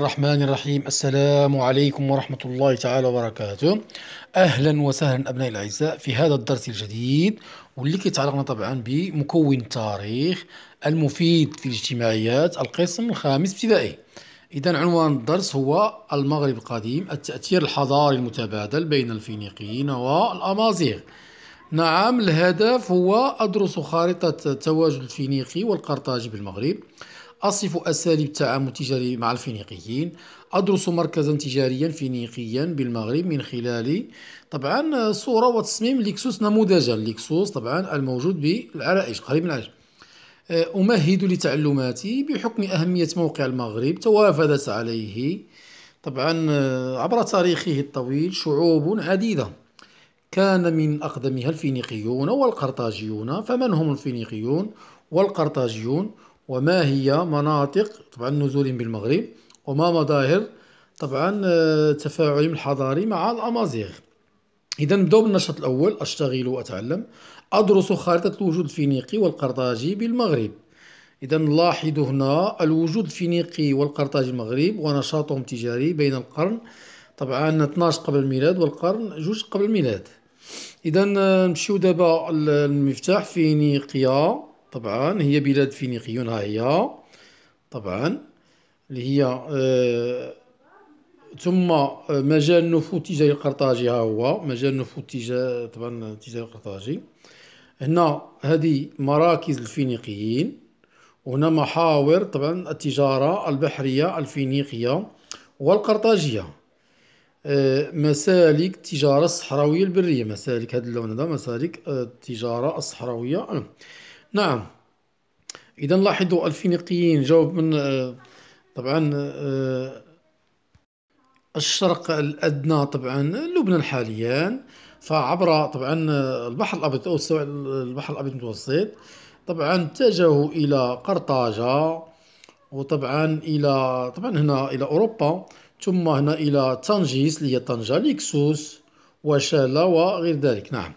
الرحمن الرحيم السلام عليكم ورحمة الله تعالى وبركاته أهلا وسهلا أبنائي الأعزاء في هذا الدرس الجديد واللي كيتعلقنا طبعا بمكون التاريخ المفيد في الاجتماعيات القسم الخامس ابتدائي إذا عنوان الدرس هو المغرب القديم التأثير الحضاري المتبادل بين الفينيقيين والأمازيغ نعم الهدف هو أدرس خارطة تواجد الفينيقي والقرطاجي بالمغرب أصف أساليب التعامل التجاري مع الفينيقيين أدرس مركزا تجاريا فينيقيا بالمغرب من خلال طبعا صورة وتصميم ليكسوس نموذجا ليكسوس طبعا الموجود بالعرائش قريب من العرائش آه، أمهد لتعلماتي بحكم أهمية موقع المغرب توافدت عليه طبعا آه، عبر تاريخه الطويل شعوب عديدة كان من أقدمها الفينيقيون والقرطاجيون فمن هم الفينيقيون والقرطاجيون وما هي مناطق طبعا نزولهم بالمغرب وما مظاهر طبعا آه، تفاعلهم الحضاري مع الأمازيغ إذا نبداو بالنشاط الأول أشتغل وأتعلم أدرس خارطة الوجود الفينيقي والقرطاجي بالمغرب إذا نلاحظ هنا الوجود الفينيقي والقرطاجي المغرب ونشاطهم التجاري بين القرن طبعا 12 قبل الميلاد والقرن جوج قبل الميلاد إذا آه، نمشيو دابا المفتاح فينيقيا طبعا هي بلاد فينيقيون ها هي طبعا اللي هي آه ثم آه، مجال النفوذ التجاري القرطاجي ها هو مجال النفوذ التجاري طبعا التجاري القرطاجي هنا هذه مراكز الفينيقيين وهنا محاور طبعا التجارة البحرية الفينيقية والقرطاجية آه، مسالك التجارة الصحراوية البرية مسالك هذا اللون هذا مسالك آه، التجارة الصحراوية نعم إذا لاحظوا الفينيقيين جاوب من آه، طبعا آه، الشرق الأدنى طبعا لبنان حاليا فعبر طبعا آه، البحر الأبيض أو سواء البحر الأبيض المتوسط طبعا اتجهوا إلى قرطاجة وطبعا إلى طبعا هنا إلى أوروبا ثم هنا إلى طنجيس اللي هي طنجة ليكسوس وشالة وغير ذلك نعم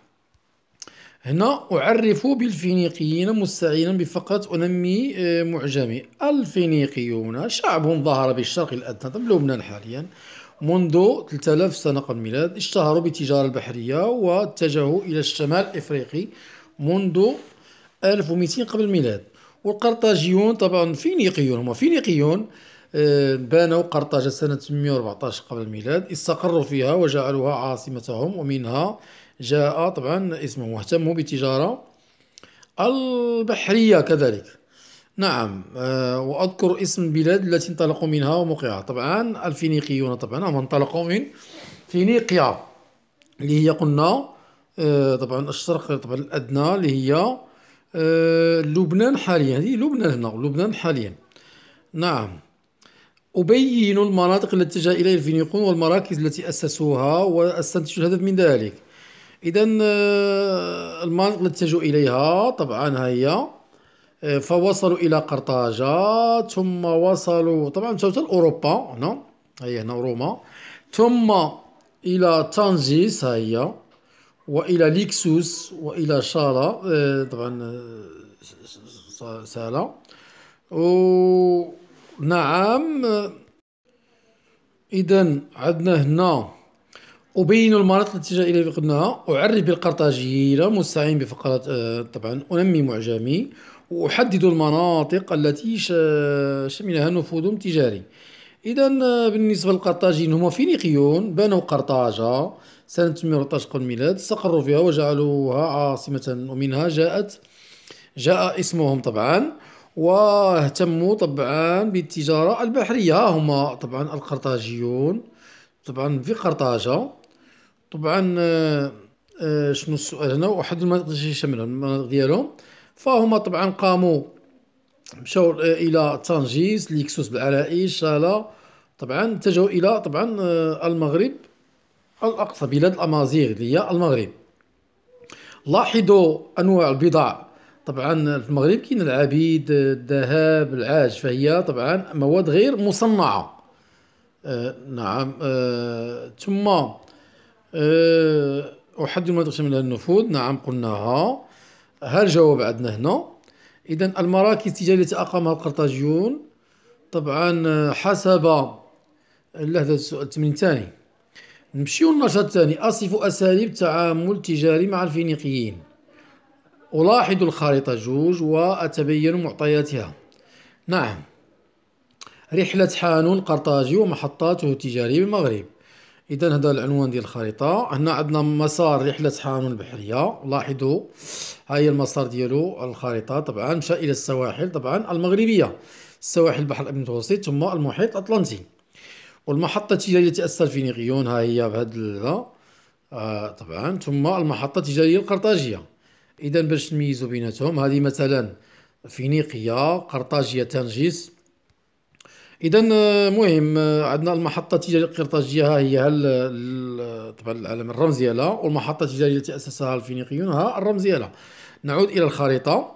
هنا أعرف بالفينيقيين مستعينا بفقط أنمي آه، معجمي الفينيقيون شعب ظهر بالشرق الأدنى طب لبنان حاليا منذ 3000 سنة قبل الميلاد اشتهروا بالتجارة البحرية واتجهوا إلى الشمال الإفريقي منذ 1200 قبل الميلاد والقرطاجيون طبعا فينيقيون هما فينيقيون آه، بانوا قرطاجة سنة 814 قبل الميلاد استقروا فيها وجعلوها عاصمتهم ومنها جاء طبعا اسمه مهتم بالتجارة البحرية كذلك نعم آه، وأذكر اسم البلاد التي انطلقوا منها وموقعها طبعا الفينيقيون طبعا هم انطلقوا من فينيقيا اللي هي قلنا آه، طبعا الشرق طبعا الأدنى اللي هي آه، لبنان حاليا هذه لبنان هنا لبنان حاليا نعم أبين المناطق التي اتجه إليها الفينيقون والمراكز التي أسسوها واستنتج الهدف من ذلك اذا آه، المناطق التي اليها طبعا ها هي آه، فوصلوا الى قرطاجه ثم وصلوا طبعا مشاو حتى لاوروبا هنا ها هي هنا روما ثم الى تانجيس ها هي والى ليكسوس والى شالا آه، طبعا سالا و نعم اذا عندنا هنا أبين المناطق التي تجاه إلى فقدناها أعرف بالقرطاجيلة مستعين بفقرات آه، طبعا أنمي معجمي وأحدد المناطق التي شملها نفوذ تجاري إذا آه، بالنسبة للقرطاجيين هما فينيقيون بنوا قرطاجة سنة 814 قبل الميلاد استقروا فيها وجعلوها عاصمة ومنها جاءت جاء اسمهم طبعا واهتموا طبعا بالتجارة البحرية هما طبعا القرطاجيون طبعا في قرطاجة طبعا آه، آه، شنو السؤال هنا واحد المناطق يشملها المناطق ديالهم فهما طبعا قاموا مشاو آه، الى تانجيز ليكسوس بالعرائش شالا طبعا اتجهوا الى طبعا المغرب الاقصى بلاد الامازيغ اللي هي المغرب لاحظوا انواع البضاع طبعا في المغرب كاين العبيد الذهب العاج فهي طبعا مواد غير مصنعه آه نعم آه ثم أه، أحد المدرسة من النفوذ نعم قلناها ها الجواب عندنا هنا إذا المراكز التجارية التي أقامها القرطاجيون طبعا حسب هذا السؤال التمرين الثاني نمشيو للنشاط الثاني أصف أساليب تعامل التجاري مع الفينيقيين ألاحظ الخريطة جوج وأتبين معطياتها نعم رحلة حانون قرطاجي ومحطاته التجارية بالمغرب اذا هذا العنوان ديال الخريطه هنا عندنا مسار رحله حانون البحريه لاحظوا ها هي المسار ديالو الخريطه طبعا مشى الى السواحل طبعا المغربيه السواحل البحر المتوسط ثم المحيط الاطلنطي والمحطه التجاريه التي في الفينيقيون ها هي بهذا آه طبعا ثم المحطه التجاريه القرطاجيه اذا باش نميزوا بيناتهم هذه مثلا فينيقيا قرطاجيه تنجيس اذا المهم آه، آه، عندنا المحطه التجاريه القرطاجيه ها هي طبعا العلم الرمز ديالها والمحطه التجاريه التي اسسها الفينيقيون ها الرمز ديالها نعود الى الخريطه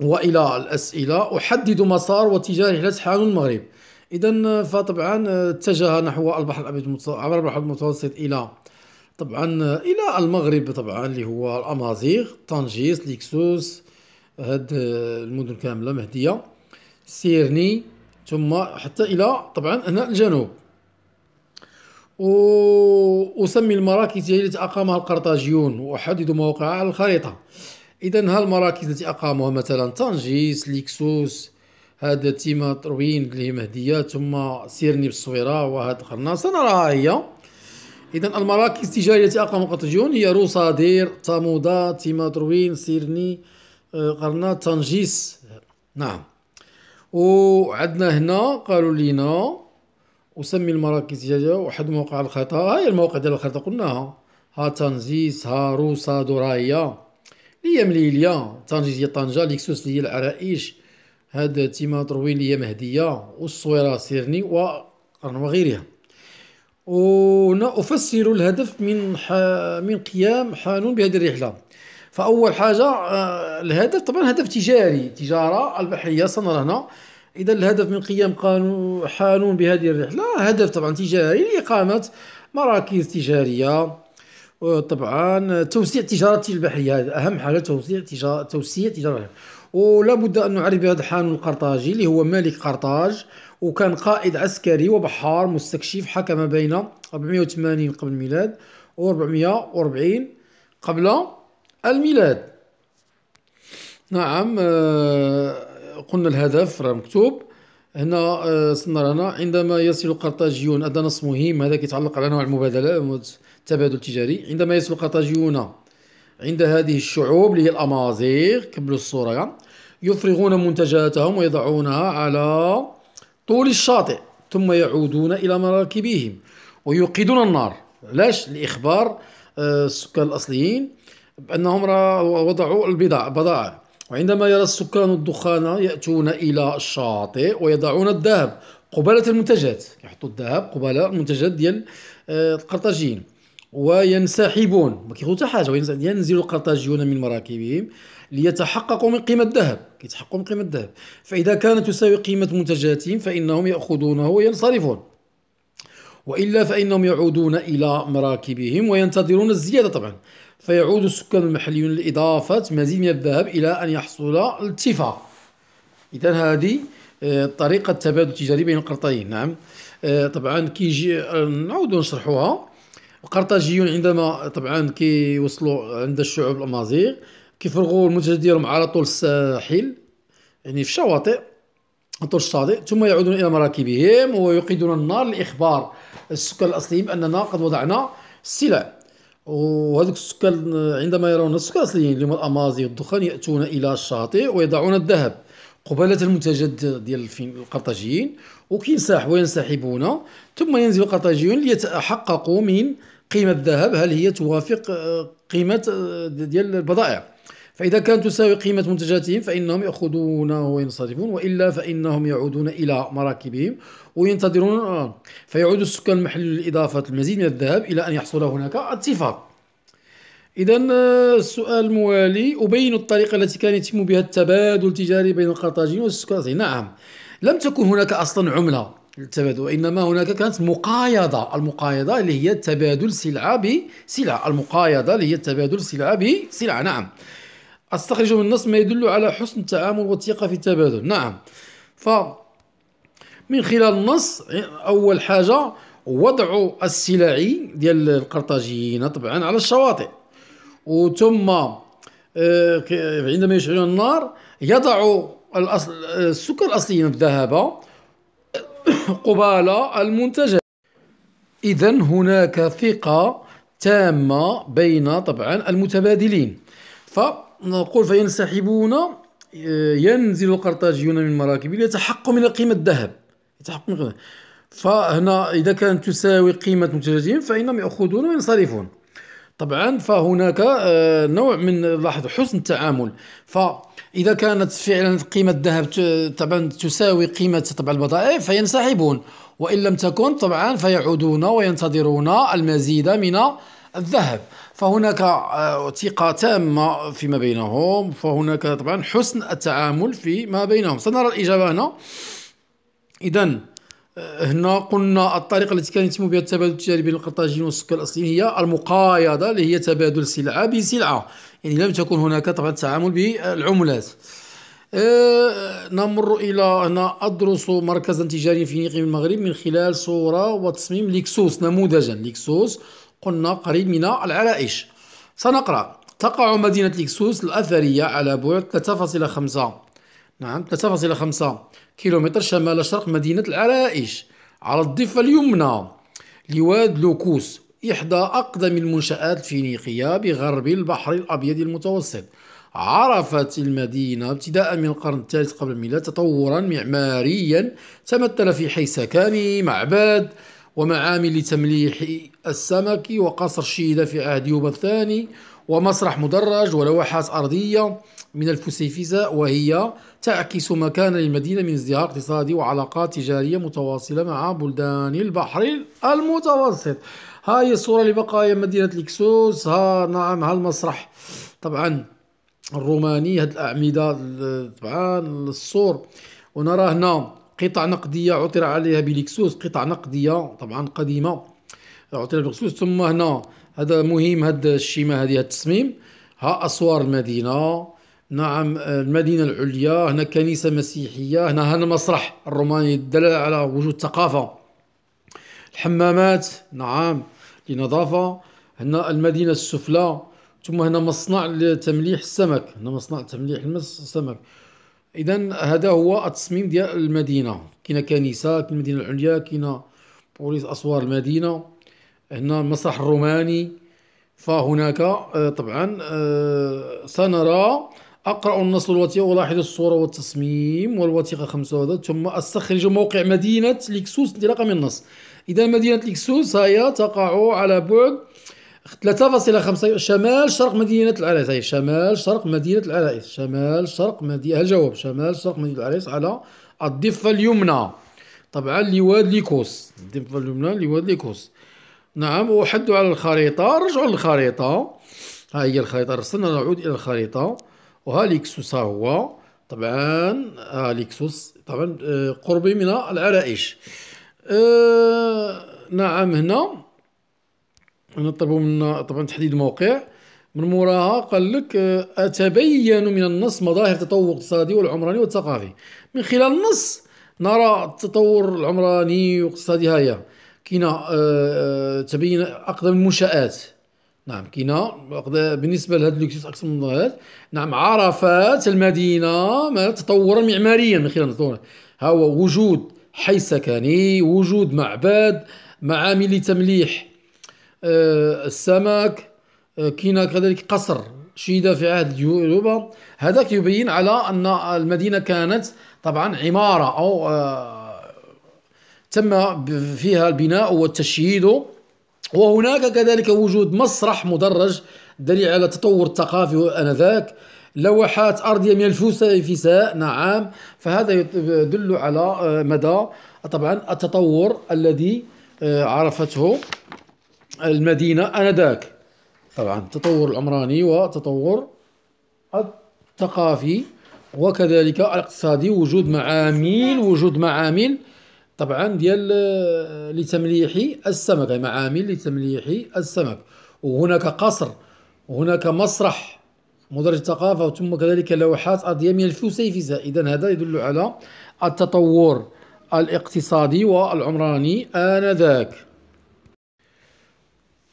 والى الاسئله احدد مسار واتجاه رحله حان المغرب اذا آه، فطبعا اتجه نحو البحر الابيض عبر البحر المتوسط الى طبعا الى المغرب طبعا اللي هو الامازيغ طنجيس ليكسوس هاد المدن كامله مهديه سيرني ثم حتى الى طبعا هنا الجنوب وأسمي المراكز التي أقامها القرطاجيون وأحدد موقعها على الخريطة إذا ها المراكز التي أقاموها مثلا طنجيس ليكسوس هذا تيما طروين اللي هي مهدية ثم سيرني بالصويرة وهذا قرناصة نراها هي إذا المراكز التجارية التي أقامها القرطاجيون هي روسادير تامودا تيما طروين سيرني قرنا آه، طنجيس نعم وعندنا هنا قالوا لينا وسمي المراكز ديالها وحد موقع ها هاي الموقع ديال الخطا قلناها ها تنزيس ها روسا درايا هي مليليا تنجيز ديال طنجه ليكسوس هي العرائش هاد طروين هي مهدية والصويرة سيرني وغيرها وهنا أفسر الهدف من ح... من قيام حانون بهذه الرحلة فاول حاجه آه، الهدف طبعا هدف تجاري تجاره البحريه صنر هنا اذا الهدف من قيام قانون حانون بهذه الرحله هدف طبعا تجاري لاقامه مراكز تجاريه طبعا توسيع تجاره البحريه هذا اهم حاجه توسيع تجاره توسيع تجاره ولا بد ان نعرف بهذا حانون القرطاجي اللي هو ملك قرطاج وكان قائد عسكري وبحار مستكشف حكم بين 480 قبل الميلاد و 440 قبل الميلاد نعم آه، قلنا الهدف راه مكتوب هنا آه، صنا هنا عندما يصل القرطاجيون هذا نص مهم هذا كيتعلق على نوع المبادله التبادل التجاري عندما يصل القرطاجيون عند هذه الشعوب اللي هي الامازيغ كملوا الصوره يفرغون منتجاتهم ويضعونها على طول الشاطئ ثم يعودون الى مراكبهم ويوقدون النار علاش لاخبار آه، السكان الاصليين بأنهم وضعوا البضاعة بضائع وعندما يرى السكان الدخان يأتون إلى الشاطئ ويضعون الذهب قبالة المنتجات يحطوا الذهب قبالة المنتجات ديال آه، القرطاجيين وينسحبون ما كياخذوا حتى حاجه ينزل القرطاجيون من مراكبهم ليتحققوا من قيمه الذهب كيتحققوا من قيمه الذهب فاذا كانت تساوي قيمه منتجاتهم فانهم ياخذونه وينصرفون والا فانهم يعودون الى مراكبهم وينتظرون الزياده طبعا فيعود السكان المحليون لإضافة مزيد من الذهب إلى أن يحصل الاتفاق إذا هذه آه، طريقة التبادل التجاري بين القرطاجيين نعم آه، طبعا كيجي آه، نعود نشرحوها القرطاجيون عندما طبعا كيوصلوا عند الشعوب الأمازيغ كيفرغوا المنتجات ديالهم على طول الساحل يعني في الشواطئ طول الشاطئ ثم يعودون إلى مراكبهم ويقيدون النار لإخبار السكان الأصليين بأننا قد وضعنا السلع وهذوك السكان عندما يرون الاصليين اللي هما الامازي والدخان ياتون الى الشاطئ ويضعون الذهب قبالة المنتجات ديال القرطاجيين وكينساح وينسحبون ثم ينزل القرطاجيون ليتحققوا من قيمة الذهب هل هي توافق آه، قيمة آه، ديال البضائع فإذا كانت تساوي قيمة منتجاتهم فإنهم يأخذون وينصرفون وإلا فإنهم يعودون إلى مراكبهم وينتظرون آه، فيعود السكان المحل لإضافة المزيد من الذهب إلى أن يحصل هناك اتفاق إذا آه، السؤال الموالي أبين الطريقة التي كان يتم بها التبادل التجاري بين القرطاجيين والسكان نعم لم تكن هناك أصلا عملة للتبادل وإنما هناك كانت مقايضة المقايضة اللي هي تبادل سلعة بسلعة المقايضة اللي هي تبادل سلعة بسلعة نعم استخرج من النص ما يدل على حسن التعامل والثقة في التبادل نعم ف من خلال النص اول حاجه وضع السلعي ديال القرطاجيين طبعا على الشواطئ وثم آه، عندما يشعلون النار يضعوا السكر الاصلي الذهب قبالة المنتجات اذا هناك ثقه تامه بين طبعا المتبادلين ف نقول فينسحبون آه، ينزل القرطاجيون من المراكب ليتحققوا من قيمة الذهب يتحقوا من قيمة فهنا إذا كانت تساوي قيمة منتجاتهم فإنهم يأخذون وينصرفون طبعا فهناك آه، نوع من لاحظ حسن التعامل فاذا كانت فعلا قيمه الذهب طبعا تساوي قيمه طبعا البضائع فينسحبون وان لم تكن طبعا فيعودون وينتظرون المزيد من الذهب فهناك آه، ثقة تامة فيما بينهم فهناك طبعا حسن التعامل فيما بينهم سنرى الإجابة هنا إذا آه، هنا قلنا الطريقة التي كان يتم بها التبادل التجاري بين القرطاجيين والسكان الأصليين هي المقايضة اللي هي تبادل سلعة بسلعة يعني لم تكن هناك طبعا تعامل بالعملات آه، نمر إلى هنا أدرس مركزا تجاريا في نقيب المغرب من خلال صورة وتصميم ليكسوس نموذجا ليكسوس قلنا قريب من العرائش سنقرأ تقع مدينة ليكسوس الأثرية على بعد 3.5 نعم 3.5 كيلومتر شمال شرق مدينة العرائش على الضفة اليمنى لواد لوكوس إحدى أقدم المنشآت الفينيقية بغرب البحر الأبيض المتوسط عرفت المدينة ابتداء من القرن الثالث قبل الميلاد تطورا معماريا تمثل في حي سكاني معبد ومعامل تمليح السمك وقصر شيدة في عهد يوبا الثاني ومسرح مدرج ولوحات أرضية من الفسيفساء وهي تعكس مكان المدينة من ازدهار اقتصادي وعلاقات تجارية متواصلة مع بلدان البحر المتوسط هاي الصورة لبقايا مدينة الكسوس ها نعم هالمسرح طبعا الروماني هاد الأعمدة طبعا السور ونرى هنا قطع نقدية عطر عليها بليكسوس قطع نقدية طبعا قديمة عطر بليكسوس ثم هنا هذا مهم هذا الشيمة هذه التصميم ها أسوار المدينة نعم المدينة العليا هنا كنيسة مسيحية هنا هنا المسرح الروماني الدلالة على وجود ثقافة الحمامات نعم لنظافة هنا المدينة السفلى ثم هنا مصنع لتمليح السمك هنا مصنع تمليح السمك اذا هذا هو التصميم ديال المدينه كاينه كنيسه كاينه المدينه العليا كاينه بوليس اسوار المدينه هنا المسرح الروماني فهناك آه، طبعا آه، سنرى اقرا النص الوثيقه ولاحظ الصوره والتصميم والوثيقه 5 ثم استخرج موقع مدينه ليكسوس انطلاقا من النص اذا مدينه ليكسوس هي تقع على بعد 3.5 شمال شرق مدينة العريس أي شمال شرق مدينة العريس شمال شرق مدينة الجواب شمال شرق مدينة العريس على الضفة اليمنى طبعا لواد ليكوس الضفة اليمنى لواد ليكوس نعم وحدوا على الخريطة رجعوا للخريطة ها هي الخريطة رسلنا نعود إلى الخريطة وها ليكسوس ها هو طبعا ها ليكسوس طبعا آه، قربي من العرائش أه نعم هنا طلبوا منا طبعا تحديد موقع من موراها قال لك آه، اتبين من النص مظاهر التطور الاقتصادي والعمراني والثقافي من خلال النص نرى التطور العمراني والاقتصادي هيا كاينه آه، آه، تبين اقدم المنشات نعم كاينه بالنسبه لهذا لوكسيس اكثر من هذا نعم عرفت المدينه تطورا معماريا من خلال ها هو وجود حي سكني وجود معبد معامل لتمليح آه، السمك آه، كاين كذلك قصر شيده في عهد اليوروبا هذاك يبين على ان المدينه كانت طبعا عماره او آه، تم فيها البناء والتشييد وهناك كذلك وجود مسرح مدرج دليل على التطور الثقافي انذاك لوحات أرضية من الفسيفساء نعم فهذا يدل على مدى طبعا التطور الذي عرفته المدينة آنذاك طبعا التطور العمراني وتطور الثقافي وكذلك الاقتصادي وجود معامل وجود معامل طبعا ديال آه، لتمليح السمك معامل لتمليح السمك وهناك قصر وهناك مسرح مدرج الثقافة ثم كذلك لوحات أرضية من الفسيفساء إذا هذا يدل على التطور الاقتصادي والعمراني آنذاك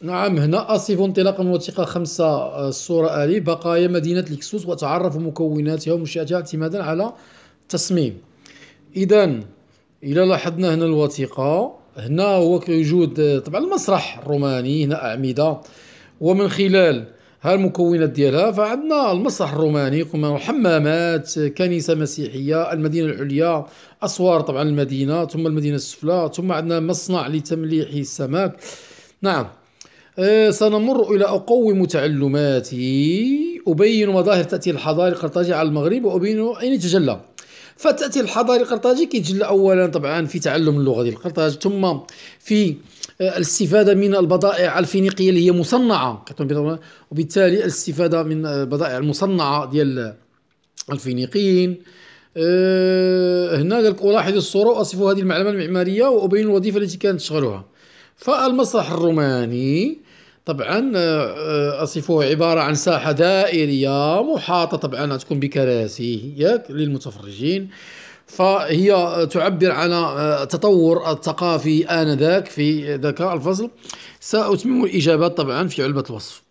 نعم هنا أصف انطلاقا من وثيقة خمسة الصورة ألي بقايا مدينة لكسوس وتعرف مكوناتها ومنشأتها اعتمادا على التصميم إذا إلى لاحظنا هنا الوثيقة هنا هو كوجود طبعا المسرح الروماني هنا أعمدة ومن خلال ها المكونات ديالها فعندنا المسرح الروماني حمامات كنيسة مسيحية المدينة العليا أسوار طبعا المدينة ثم المدينة السفلى ثم عندنا مصنع لتمليح السمك نعم إيه، سنمر إلى أقوم تعلماتي أبين مظاهر تأتي الحضاري القرطاجي على المغرب وأبين أين تجلى فتأتي الحضاري القرطاجي كيتجلى أولا طبعا في تعلم اللغة ديال القرطاج ثم في آه، الاستفادة من البضائع الفينيقية اللي هي مصنعة وبالتالي الاستفادة من البضائع آه، المصنعة ديال الفينيقيين آه، هنا قال ألاحظ الصورة وأصف هذه المعلمة المعمارية وأبين الوظيفة التي كانت تشغلها فالمسرح الروماني طبعا آه، آه، اصفه عباره عن ساحه دائريه محاطه طبعا تكون بكراسي ياك للمتفرجين فهي تعبر عن التطور آه، الثقافي انذاك في ذاك الفصل ساتمم الاجابات طبعا في علبه الوصف